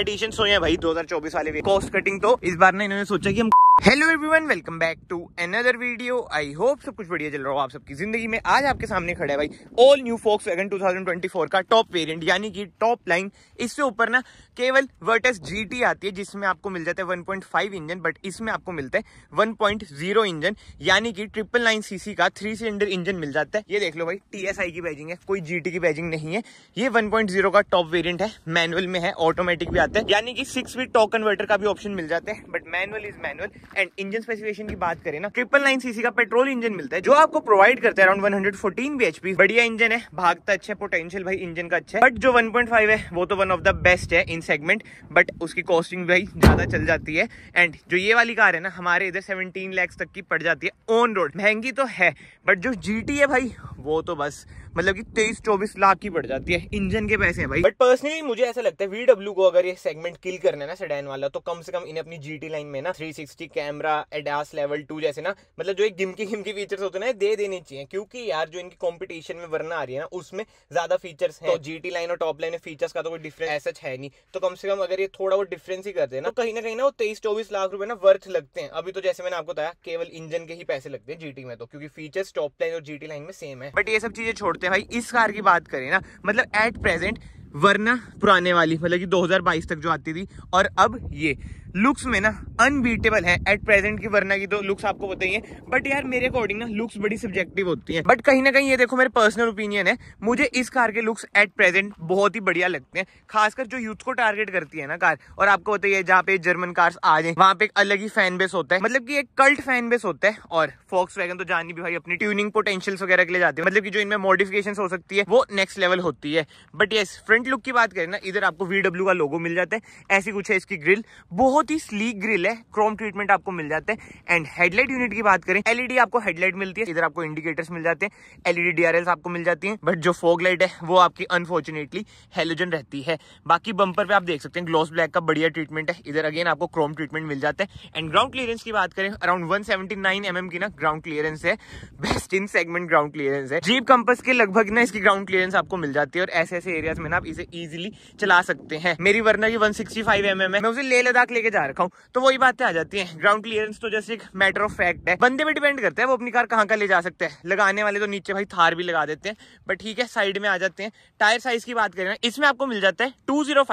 addition हुए हैं भाई 2024 वाले कॉस्ट कटिंग तो इस बार ना इन्होंने सोचा कि हम hello everyone welcome back to another video I hope सब कुछ बढ़िया चल रहा हो आप सबकी जिंदगी में आज आपके सामने खड़ा है भाई ऑल न्यू फोक्स वैगन 2024 का टॉप वेरिएंट यानी कि टॉप लाइन इससे ऊपर ना केवल वर्टेस जीटी आती है जिसमें आपको मिल जाता है 1.5 इंजन बट इसमें आपको मिलता है 1.0 इंजन यानी कि ट्रिपल नाइन सीसी का थ्री सिलेंडर इंजन मिल जाता है ये देख लो भाई टी की बैजिंग है कोई जी की बैजिंग नहीं है ये वन का टॉप वेरियंट है मैनुअल में है ऑटोमेटिक भी आता है यानी कि सिक्स वीट टॉप कन्वर्टर का भी ऑप्शन मिल जाता है but manual is manual and engine specification की बात करें ना ट्रिपल नाइन सीसी का पेट्रोल इंजन मिलता है जो आपको प्रोवाइड करता है अराउंड 114 बीएचपी बढ़िया इंजन है भागता अच्छा है पोटेंशियल भाई इंजन का अच्छा है बट जो 1.5 है वो तो वन ऑफ द बेस्ट है इन सेगमेंट बट उसकी कॉस्टिंग भाई ज्यादा चल जाती है एंड जो ये वाली कार है ना हमारे इधर सेवनटीन लैक्स तक की पड़ जाती है ऑन रोड महंगी तो है बट जो जी है भाई वो तो बस मतलब कि तेईस चौबीस लाख की पड़ जाती है इंजन के पैसे हैं भाई बट पर्सनली मुझे ऐसा लगता है वीडब्ल्यू को अगर ये सेगमेंट किल करना है ना सेडान वाला तो कम से कम इन्हें अपनी जीटी लाइन में ना 360 कैमरा एडास लेवल टू जैसे ना मतलब जो एक गिमकी गिमकी फीचर्स होते हैं ना दे देने चाहिए क्योंकि यार जो इनकी कॉम्पिटिशन में वरना आ रही है ना उसमें ज्यादा फीचर्स है तो जीटी तो लाइन और टॉप लाइन में फीचर्स का तो कोई डिफरेंस ऐसा है नहीं तो कम से कम अगर ये थोड़ा बहुत डिफरेंस ही कर देना तो कहीं ना कहीं ना वो तेईस चौबीस लाख रुपए ना वर्थ लगते हैं अभी तो जैसे मैंने आपको बताया केवल इंजन के ही पैसे लगते हैं जीटी में तो क्योंकि फीचर्स टॉप लाइन और जीटी लाइन में सेम है बट ये सब चीजें छोड़ते हैं भाई इस कार की बात करें ना मतलब एट प्रेजेंट वरना पुराने वाली मतलब कि 2022 तक जो आती थी और अब ये लुक्स में ना अनबीटेबल है एट प्रेजेंट की वरना की तो लुक्स आपको बताइए बट यार मेरे अकॉर्डिंग ना लुक्स बड़ी सब्जेक्टिव होती है बट कहीं ना कहीं ये देखो मेरे पर्सनल ओपिनियन है मुझे इस कार के लुक्स एट प्रेजेंट बहुत ही बढ़िया लगते हैं खासकर जो यूथ को टारगेट करती है ना कार और आपको बताइए जहाँ पे जर्मन कार्स आ जाए वहाँ पे एक अलग ही फैन बेस होता है मतलब की एक कल्ट फैन बेस होता है और फोक्स वैगन तो जानी भी भाई अपनी ट्यूनिंग पोटेंशियल वगैरह के लिए जाती है मतलब की जो इनमें मॉडिफिकेशन हो सकती है वो नेक्स्ट लेवल होती है बट ये फ्रंट लुक की बात करें ना इधर आपको वीडब्ल्यू का लोगो मिल जाता है ऐसी कुछ है इसकी ग्रिल बहुत बहुत ही स्लीक ग्रिल है क्रोम ट्रीटमेंट आपको मिल जाते हैं एंड हेडलाइट यूनिट की बात करें एलईडी आपको हेडलाइट मिलती है इधर आपको इंडिकेटर्स मिल जाते हैं एलईडी डी आपको मिल जाती है बट जो फोग लाइट है वो आपकी अनफॉर्चुनेटली हेलोजन रहती है बाकी बंपर पे आप देख सकते हैं ग्लोस ब्लैक का बढ़िया ट्रीटमेंट है इधर अगेन आपको क्रोम ट्रीटमेंट मिल जाता है एंड ग्राउंड क्लियरेंस की बात करें अराउंड 179 एमएम की ना ग्राउंड क्लियरेंस है best in segment ground clearance है जीप कंपस के लगभग ना इसकी ग्राउंड क्लियरेंस आपको मिल जाती है और ऐसे ऐसे एरियाज में ना आप इसे ईजिली चला सकते हैं मेरी वर्नर की 165 एमएम mm है मैं उसे ले लद्दाख लेके लेके जा रखा हूँ तो वही बातें आ जाती है ग्राउंड क्लियरेंस तो जैसे एक मैटर ऑफ फैक्ट है बंदे पे डिपेंड करते हैं वो अपनी कार कहाँ का ले जा सकते हैं लगाने वाले तो नीचे भाई थार भी लगा देते हैं बट ठीक है साइड में आ जाते हैं टायर साइज की बात करें इसमें आपको मिल जाता है two zero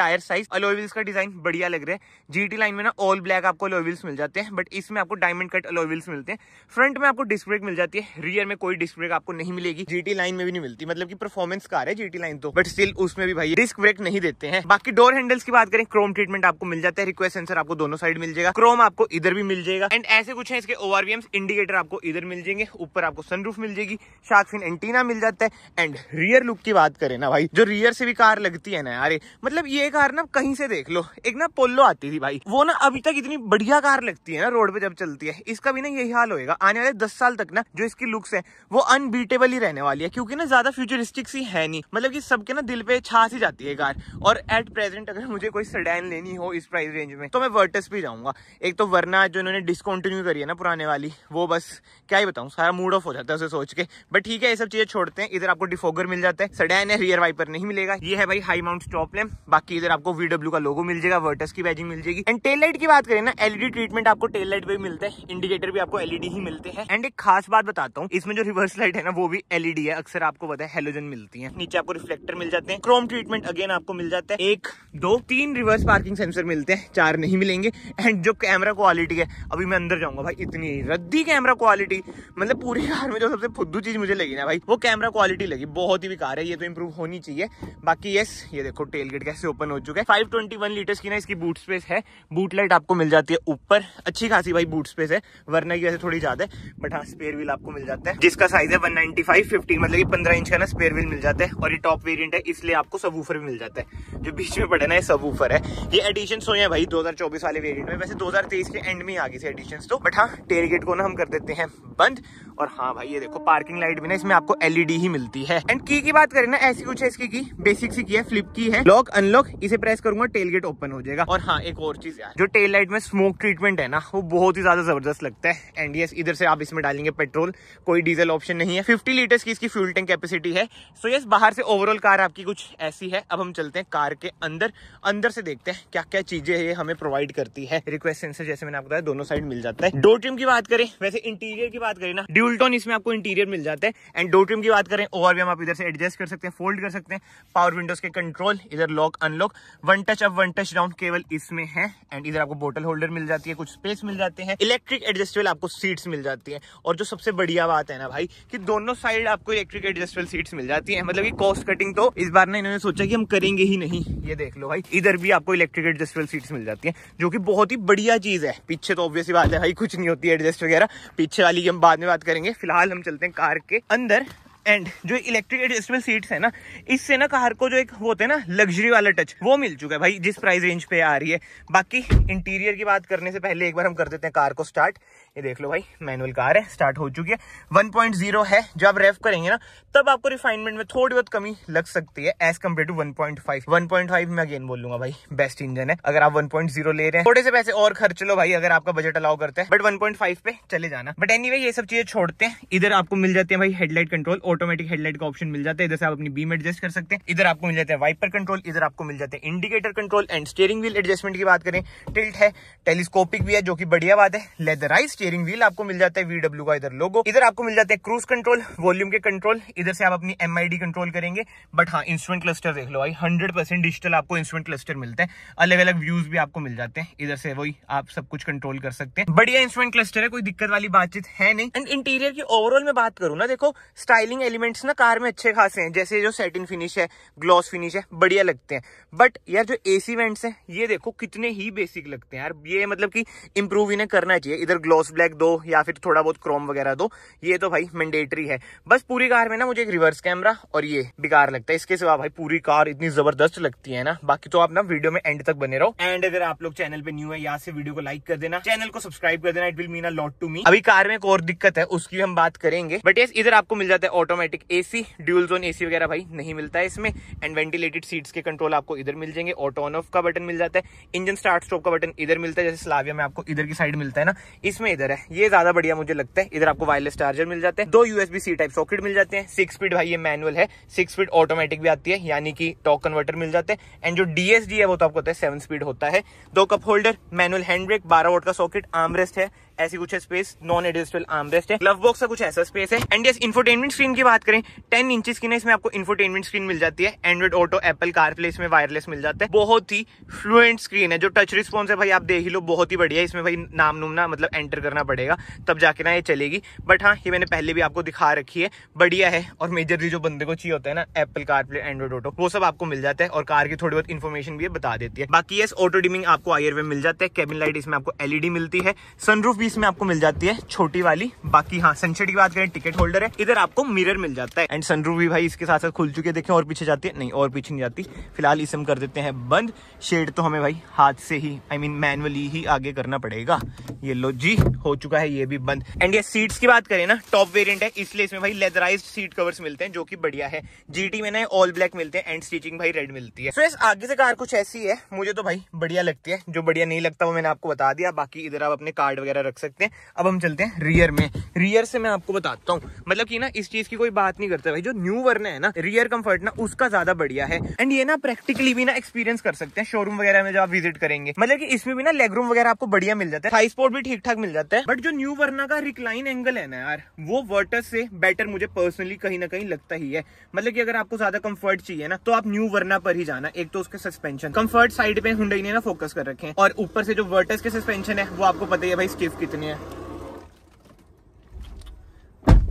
tyre size alloy wheels का डिजाइन बढ़िया लग रहा है जीटी लाइन में ना ऑल ब्लैक आपको अलोविल्स मिल जाते हैं बट इसमें आपको डायमंड कट अलोविल्स मिलते हैं फ्रंट में आपको डिस्क ब्रेक मिल जाती है रियर में कोई डिस्क ब्रेक आपको नहीं मिलेगी जीटी लाइन में भी नहीं मिलती मतलब की परफॉर्मेंस कार है जीटी लाइन तो बट स्टिल उसमें भी भाई डिस्क ब्रेक नहीं देते हैं बाकी डोर हैंडल्स की बात करें क्रोम ट्रीट स्टेटमेंट आपको मिल जाता है रिक्वेस्ट सेंसर आपको दोनों साइड मिल जाएगा क्रोम आपको इधर भी मिल जाएगा एंड ऐसे कुछ है इसके ओआरवीएम इंडिकेटर आपको इधर मिल जाएंगे ऊपर आपको सनरूफ मिल जाएगी शार्कफिन एंटीना मिल जाता है एंड रियर लुक की बात करें ना भाई जो रियर से भी कार लगती है ना यार मतलब ये कार ना कहीं से देख लो एक ना पोलो आती थी भाई वो ना अभी तक इतनी बढ़िया कार लगती है ना रोड पे जब चलती है इसका भी ना यही हाल होगा आने वाले दस साल तक ना जो इसकी लुक्स है वो अनबीटेबल ही रहने वाली है क्योंकि ना ज्यादा फ्यूचरिस्टिक सी है नहीं मतलब की सबके ना दिल पे छा सी जाती है कार और एट प्रेजेंट अगर मुझे कोई सडैन ले लेनी हो इस प्राइस रेंज में तो मैं वर्टस पे जाऊंगा एक तो वरना जो इन्होंने डिसकंटिन्यू करी है ना पुराने वाली वो बस क्या ही बताऊं सारा मूड ऑफ हो जाता है उसे सोच के बट ठीक है ये सब चीज़ें छोड़ते हैं इधर आपको डिफोगर मिल जाता है सडैन है रियर वाइपर नहीं मिलेगा ये है भाई हाई माउंट स्टॉप लैम्प बाकी इधर आपको वीडब्ल्यू का लोगो मिल जाएगा वर्टस की बैजिंग मिल जाएगी एंड टेल की बात करें ना एलईडी ट्रीटमेंट e आपको टेल लाइट पे मिलता है इंडिकेटर भी आपको एलईडी e ही मिलते हैं एंड एक खास बात बताता हूँ इसमें जो रिवर्स लाइट है ना वो भी एलईडी e है अक्सर आपको पता है हेलोजन मिलती है नीचे आपको रिफ्लेक्टर मिल जाते हैं क्रोम ट्रीटमेंट अगेन आपको मिल जाता है एक दो तीन रिवर्स पार्किंग पार्किंग सेंसर मिलते हैं चार नहीं मिलेंगे एंड जो कैमरा क्वालिटी है अभी मैं अंदर जाऊंगा भाई इतनी रद्दी कैमरा क्वालिटी मतलब पूरी कार में जो सबसे फुद्दू चीज़ मुझे लगी ना भाई वो कैमरा क्वालिटी लगी बहुत ही बेकार है ये तो इम्प्रूव होनी चाहिए बाकी येस ये देखो टेल कैसे ओपन हो चुका है फाइव ट्वेंटी वन लीटर्स की ना इसकी बूट स्पेस है बूट लाइट आपको मिल जाती है ऊपर अच्छी खासी भाई बूट स्पेस है वरना की वैसे थोड़ी ज्यादा है बट हाँ स्पेयर व्हील आपको मिल जाता है जिसका साइज है वन नाइनटी फाइव फिफ्टी मतलब कि पंद्रह इंच का ना स्पेयर व्हील मिल जाता है और ये टॉप वेरियंट है इसलिए आपको सबूफर भी मिल जाता है जो बीच में पड़े ना ये सबूफर है ये एडिशन हुए हैं भाई 2024 वाले वेरिएंट में वैसे 2023 के एंड में आ गई थी एडिशन तो बट हाँ टेयर गेट को ना हम कर देते हैं बंद और हाँ भाई ये देखो पार्किंग लाइट भी ना इसमें आपको एलईडी ही मिलती है एंड की की बात करें ना ऐसी कुछ है इसकी की बेसिक सी की है फ्लिप की है लॉक अनलॉक इसे प्रेस करूंगा टेल गेट ओपन हो जाएगा और हाँ एक और चीज यार जो टेल लाइट में स्मोक ट्रीटमेंट है ना वो बहुत ही ज्यादा जबरदस्त लगता है एंड यस इधर से आप इसमें डालेंगे पेट्रोल कोई डीजल ऑप्शन नहीं है फिफ्टी लीटर्स की इसकी फ्यूल टैंक कैपेसिटी है सो यस बाहर से ओवरऑल कार आपकी कुछ ऐसी है अब हम चलते हैं कार के अंदर अंदर से देखते हैं क्या क्या चीजें ये हमें प्रोवाइड करती है रिक्वेस्ट सेंसर जैसे मैंने आपको बताया दोनों साइड मिल जाता है डोर ट्रिम की बात करें वैसे इंटीरियर की बात करें ना ड्यूल्टोन इसमें आपको इंटीरियर मिल जाता है एंड डोर ट्रिम की बात करें ओवर भी हम आप इधर से एडजस्ट कर सकते हैं फोल्ड कर सकते हैं पावर विंडोज के कंट्रोल इधर lock unlock one touch up one touch down केवल इसमें है एंड इधर आपको बोटल होल्डर मिल जाती है कुछ स्पेस मिल जाते हैं इलेक्ट्रिक एडजस्टेबल आपको सीट्स मिल जाती है और जो सबसे बढ़िया बात है ना भाई कि दोनों साइड आपको इलेक्ट्रिक एडजस्टेबल सीट्स मिल जाती है मतलब की कॉस्ट कटिंग तो इस बार ना इन्होंने सोचा कि हम करेंगे ही नहीं ये देख लो भाई इधर भी आपको इलेक्ट्रिक प्लास्टिक एडजस्टेबल सीट्स मिल जाती हैं जो कि बहुत ही बढ़िया चीज़ है पीछे तो ऑब्वियसली बात है भाई कुछ नहीं होती एडजस्ट वगैरह पीछे वाली की हम बाद में बात करेंगे फिलहाल हम चलते हैं कार के अंदर एंड जो इलेक्ट्रिक एडजस्टेबल सीट्स है ना इससे ना कार को जो एक होते हैं ना लग्जरी वाला टच वो मिल चुका है भाई जिस प्राइस रेंज पे आ रही है बाकी इंटीरियर की बात करने से पहले एक बार हम कर देते हैं कार को स्टार्ट ये देख लो भाई मैनुअल कार है स्टार्ट हो चुकी है 1.0 है जब रेफ करेंगे ना तब आपको रिफाइनमेंट में थोड़ी बहुत कमी लग सकती है एज कम्पेयर टू 1.5 1.5 में अगेन बोलूंगा भाई बेस्ट इंजन है अगर आप 1.0 ले रहे हैं थोड़े से पैसे और खर्च लो भाई अगर आपका बजट अलाउ करते हैं बट 1.5 पे चले जाना बट एनी anyway, ये सब चीजें छोड़ते हैं इधर आपको मिल जाती है भाई हेडलाइट कंट्रोल ऑटोमेटिक हेडलाइट का ऑप्शन मिल जाता है इधर से आप अपनी बीम एडजस्ट कर सकते हैं इधर आपको मिल जाता है वाइपर कंट्रोल इधर आपको मिल जाता है indicator control and steering wheel adjustment की बात करें टिल्ट है टेलीस्कोपिक भी है जो की बढ़िया बात है लेदराइज स्टेयरिंग व्हील आपको मिल जाता है वीडब्ल्यू का इधर लोगो इधर आपको मिल जाता है क्रूज कंट्रोल वॉल्यूम के कंट्रोल इधर से आप अपनी एम कंट्रोल करेंगे बट हाँ इंस्ट्रूमेंट क्लस्टर देख लो भाई हंड्रेड डिजिटल आपको इंस्ट्रूमेंट क्लस्टर मिलता है अलग अलग व्यूज भी आपको मिल जाते हैं इधर से वही आप सब कुछ कंट्रोल कर सकते हैं बढ़िया इंस्ट्रूमेंट क्लस्टर है कोई दिक्कत वाली बातचीत है नहीं एंड इंटीरियर की ओवरऑल में बात करूं ना देखो स्टाइलिंग फिनिशिंग एलिमेंट्स ना कार में अच्छे खासे हैं जैसे जो सेटिन फिनिश है ग्लॉस फिनिश है बढ़िया लगते हैं बट यार जो एसी वेंट्स हैं ये देखो कितने ही बेसिक लगते हैं यार ये मतलब कि इंप्रूव इन्हें करना चाहिए इधर ग्लॉस ब्लैक दो या फिर थोड़ा बहुत क्रोम वगैरह दो ये तो भाई मैंडेटरी है बस पूरी कार में ना मुझे एक रिवर्स कैमरा और ये बेकार लगता है इसके सिवा भाई पूरी कार इतनी जबरदस्त लगती है ना बाकी तो आप ना वीडियो में एंड तक बने रहो एंड अगर आप लोग चैनल पे न्यू है यहाँ से वीडियो को लाइक कर देना चैनल को सब्सक्राइब कर देना it will mean a lot to me अभी कार में एक और दिक्कत है उसकी हम बात करेंगे बट ये इधर आपको मिल जाता है auto automatic AC dual zone AC वगैरह भाई नहीं मिलता है इसमें एंड वेंटिलेटेड सीट्स के कंट्रोल आपको इधर मिल जाएंगे ऑटो ऑन ऑफ का बटन मिल जाता है इंजन स्टार्ट स्टॉप का बटन इधर मिलता है जैसे स्लाविया में आपको इधर की साइड मिलता है ना इसमें इधर है ये ज्यादा बढ़िया मुझे लगता है इधर आपको वायरलेस चार्जर मिल जाते हैं दो यूएसबी सी टाइप सॉकेट मिल जाते हैं सिक्स स्पीड भाई ये मैनुअल है सिक्स स्पीड ऑटोमेटिक भी आती है यानी कि टॉक कन्वर्टर मिल जाते हैं एंड जो डीएसडी है वो तो आपको होता है सेवन स्पीड होता है दो cup holder manual hand brake बारह वोट का सॉकेट आमरेस्ट है ऐसी कुछ स्पेस नॉन एडजस्टेबल आर्मरेस्ट है ग्लव बॉक्स का कुछ ऐसा स्पेस है एंड यस इन्फोटेनमेंट स्क्रीन की बात करें टेन इंच की ना इसमें आपको इन्फोटेनमेंट स्क्रीन मिल जाती है Android Auto Apple CarPlay इसमें वायरलेस मिल जाता है बहुत ही फ्लुएंट स्क्रीन है जो टच रिस्पॉन्स है भाई आप देख ही लो बहुत ही बढ़िया इसमें भाई नाम नुमना मतलब एंटर करना पड़ेगा तब जाके ना ये चलेगी बट हाँ ये मैंने पहले भी आपको दिखा रखी है बढ़िया है और मेजरली जो बंदे को चाहिए होता है ना Apple CarPlay Android Auto वो सब आपको मिल जाता है और कार की थोड़ी बहुत इन्फॉर्मेशन भी बता देती है बाकी यस ऑटो डिमिंग आपको आयरवे मिल जाता है केबिन लाइट इसमें आपको एलईडी e मिलती है सनरूफ भी पच्चीस में आपको मिल जाती है छोटी वाली बाकी हाँ सनसेट की बात करें टिकट होल्डर है इधर आपको मिरर मिल जाता है एंड सनरूफ भी भाई इसके साथ साथ खुल चुके देखें और पीछे जाती है नहीं और पीछे नहीं जाती फिलहाल इसे हम कर देते हैं बंद शेड तो हमें भाई हाथ से ही आई मीन मैनुअली ही आगे करना पड़ेगा ये लो जी हो चुका है ये भी बंद एंड ये सीट्स की बात करें ना टॉप वेरियंट है इसलिए इसमें भाई लेदराइज सीट कवर्स मिलते हैं जो की बढ़िया है जी में ना ऑल ब्लैक मिलते हैं एंड स्टीचिंग भाई रेड मिलती है आगे से कार कुछ ऐसी है मुझे तो भाई बढ़िया लगती है जो बढ़िया नहीं लगता वो मैंने आपको बता दिया बाकी इधर आप अपने कार्ड वगैरह रख सकते हैं अब हम चलते हैं रियर में रियर से मैं आपको बताता हूँ मतलब कि ना इस चीज की कोई बात नहीं करता भाई जो न्यू वर्न है ना रियर कंफर्ट ना उसका ज्यादा बढ़िया है एंड ये ना प्रैक्टिकली भी ना एक्सपीरियंस कर सकते हैं शोरूम वगैरह में जो आप विजिट करेंगे मतलब की इसमें भी ना लेगरूम वगैरह आपको बढ़िया मिल जाता है हाई स्पोर्ट भी ठीक ठाक मिल जाता है बट जो न्यू वर्ना का रिक्लाइन एंगल है ना यार वो वर्टर से बेटर मुझे पर्सनली कहीं ना कहीं लगता ही है मतलब की अगर आपको ज्यादा कम्फर्ट चाहिए ना तो आप न्यू वर्ना पर ही जाना एक तो उसके सस्पेंशन कम्फर्ट साइड पे हुई ने ना फोकस कर रखे और ऊपर से जो वर्टर्स के सस्पेंशन है वो आपको पता ही है भाई स्किफ कितनी है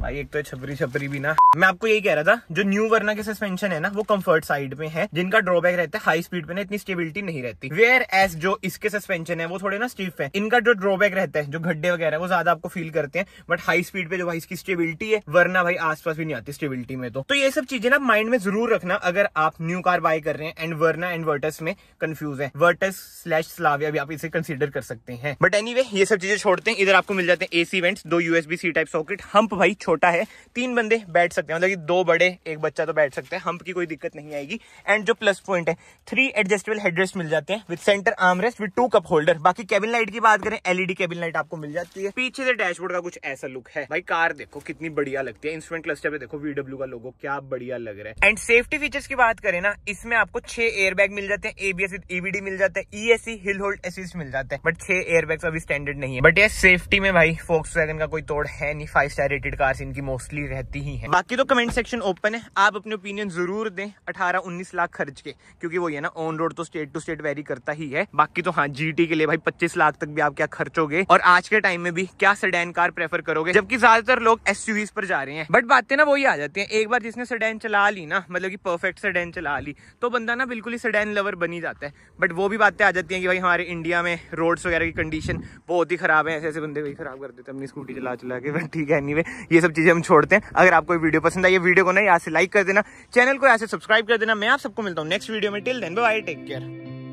भाई एक तो छपरी छपरी भी ना मैं आपको यही कह रहा था जो न्यू वर्ना के सस्पेंशन है ना वो कंफर्ट साइड में है जिनका ड्रॉबैक रहता है हाई स्पीड पे ना इतनी स्टेबिलिटी नहीं रहती वेयर एस जो इसके सस्पेंशन है वो थोड़े ना स्टीफ है इनका जो ड्रॉबैक रहता है जो गड्ढे वगैरह वो ज्यादा आपको फील करते हैं बट हाई स्पीड पे जो भाई इसकी स्टेबिलिटी है वरना भाई आसपास भी नहीं आती स्टेबिलिटी में तो, तो ये सब चीजें ना माइंड में जरूर रखना अगर आप न्यू कार बाय कर रहे हैं एंड वर्ना एंड वर्टस में कंफ्यूज है वर्टस स्लैश स्लाविया भी आप इसे कंसिडर कर सकते हैं बट एनी ये सब चीजें छोड़ते हैं इधर आपको मिल जाते हैं एसी वेंट्स दो USB C type socket hump भाई छोटा है तीन बंदे बैठ सकते हैं मतलब कि दो बड़े एक बच्चा तो बैठ सकते हैं हम्प की कोई दिक्कत नहीं आएगी एंड जो प्लस पॉइंट है थ्री एडजस्टेबल हेडरेस्ट मिल जाते हैं with centre armrest with two cup holder बाकी केबिन लाइट की बात करें एलईडी केबिन लाइट आपको मिल जाती है पीछे से डैशबोर्ड का कुछ ऐसा लुक है भाई कार देखो कितनी बढ़िया लगती है इंस्ट्रूमेंट क्लस्टर पे देखो वीडब्ल्यू का लोगो क्या बढ़िया लग रहा है एंड सेफ्टी फीचर्स की बात करें ना इसमें आपको छह एयर मिल जाते हैं एबीएस विद ईवीडी मिल जाता है ईएससी हिल होल्ड एसिस मिल जाता है बट छह एयर अभी स्टैंडर्ड नहीं है बट ये सेफ्टी में भाई फोक्स का कोई तोड़ है नहीं फाइव स्टार रेटेड कार पास इनकी मोस्टली रहती ही है बाकी तो कमेंट सेक्शन ओपन है आप अपने ओपिनियन जरूर दें अठारह उन्नीस लाख खर्च के क्योंकि वो ये ना ऑन रोड तो स्टेट टू स्टेट वेरी करता ही है बाकी तो हाँ जीटी के लिए भाई पच्चीस लाख तक भी आप क्या खर्चोगे और आज के टाइम में भी क्या सडैन कार प्रेफर करोगे जबकि ज्यादातर लोग एस पर जा रहे हैं बट बातें ना वही आ जाती है एक बार जिसने सडैन चला ली ना मतलब की परफेक्ट सडैन चला ली तो बंदा ना बिल्कुल ही सडैन लवर बनी जाता है बट वो भी बातें आ जाती है कि भाई हमारे इंडिया में रोड्स वगैरह की कंडीशन बहुत ही खराब है ऐसे ऐसे बंदे भी खराब कर देते हैं अपनी स्कूटी चला चला के बट ठीक है एनीवे ये सब सब चीज़ें हम छोड़ते हैं अगर आपको वीडियो पसंद आई है वीडियो को नहीं यहाँ से लाइक कर देना चैनल को यहाँ से सब्सक्राइब कर देना मैं आप सबको मिलता हूँ नेक्स्ट वीडियो में till then bye take care